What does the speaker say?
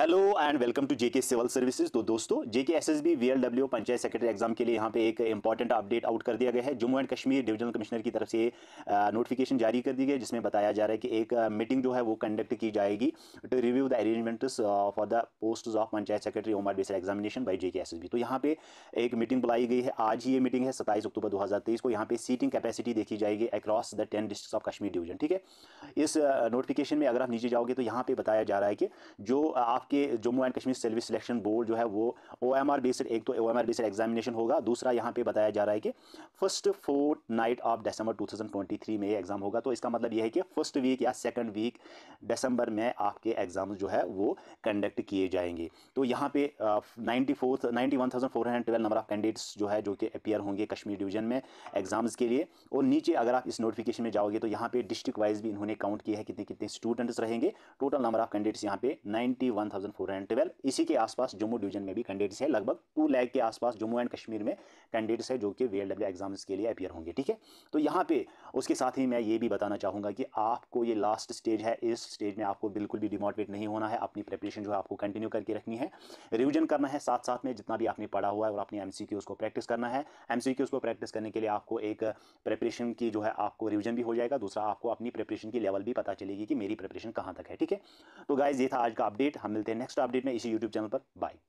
hello and welcome to J K civil services तो दोस्तों J K S S B V L W panchayat secretary exam के लिए यहाँ पे एक इंपॉर्टेंट अपडेट आउट कर दिया गया है Jammu and Kashmir divisional commissioner की तरफ से नोटिफिकेशन जारी कर दी गई जिसमें बताया जा रहा है कि एक मीटिंग जो है वो कंडक्ट की जाएगी to review the arrangement for the post of panchayat secretary OMR based examination by JK S तो यहाँ पे एक मीटिंग बुलाई गई है आज ही ये मीटिंग है सत्ताईस अक्टूबर दो को यहाँ पे सीटिंग कैपेसिटी देखी जाएगी across the ten districts of Kashmir division ठीक है इस नोटिफिकेशन में अगर आप नीचे जाओगे तो यहाँ पे बताया जा रहा है कि जो आप आपके Jammu and Kashmir service selection board जो है वो ओ एम आर बेस्ड एक तो O M R based examination होगा दूसरा यहाँ पे बताया जा रहा है कि फर्स्ट फोर्थ नाइट ऑफ दिसंबर 2023 में ये एग्ज़ाम होगा तो इसका मतलब ये है कि फर्स्ट वीक या सेकंड वीक दिसंबर में आपके एग्ज़ाम जो है वो कंडक्ट किए जाएंगे तो यहाँ पे ninety fourth one thousand four hundred twelve number of candidates जो है जो कि अपियर होंगे कश्मीर डिवीजन में एग्ज़ाम्स के लिए और नीचे अगर आप इस नोटिफिकेशन में जाओगे तो यहाँ पे डिस्ट्रिक्ट वाइज भी इन्होंने काउंट किया है कितने कितने स्टूडेंट्स रहेंगे टोटल नंबर ऑफ कैंडिडेट्स यहाँ पे नाइन्टी वन 1412 इसी के आसपास जम्मू डिवीजन में भी कैंडिडेट्स है लगभग टू लैख के आसपास जम्मू एंड कश्मीर में कैंडिडेट्स है जो कि वी एग्जाम्स के लिए अपियर होंगे ठीक है तो यहाँ पे उसके साथ ही मैं ये भी बताना चाहूँगा कि आपको ये लास्ट स्टेज है इस स्टेज में आपको बिल्कुल भी डिमोटिवेट नहीं होना है अपनी प्रेपरेशन जो है आपको कंटिन्यू करके रखनी है रिविजन करना है साथ साथ में जितना भी आपने पढ़ा हुआ है और अपनी एम सी प्रैक्टिस करना है एम को प्रैक्टिस करने के लिए आपको एक प्रेपरेशन की जो है आपको रिविजन भी हो जाएगा दूसरा आपको अपनी प्रेपरेशन की लेवल भी पता चलेगी कि मेरी प्रेपरेशन कहाँ तक है ठीक है तो गाइज ये था आज का अपडेट हम मिलते हैं नेक्स्ट अपडेट में इसी यूट्यूब चैनल पर बाय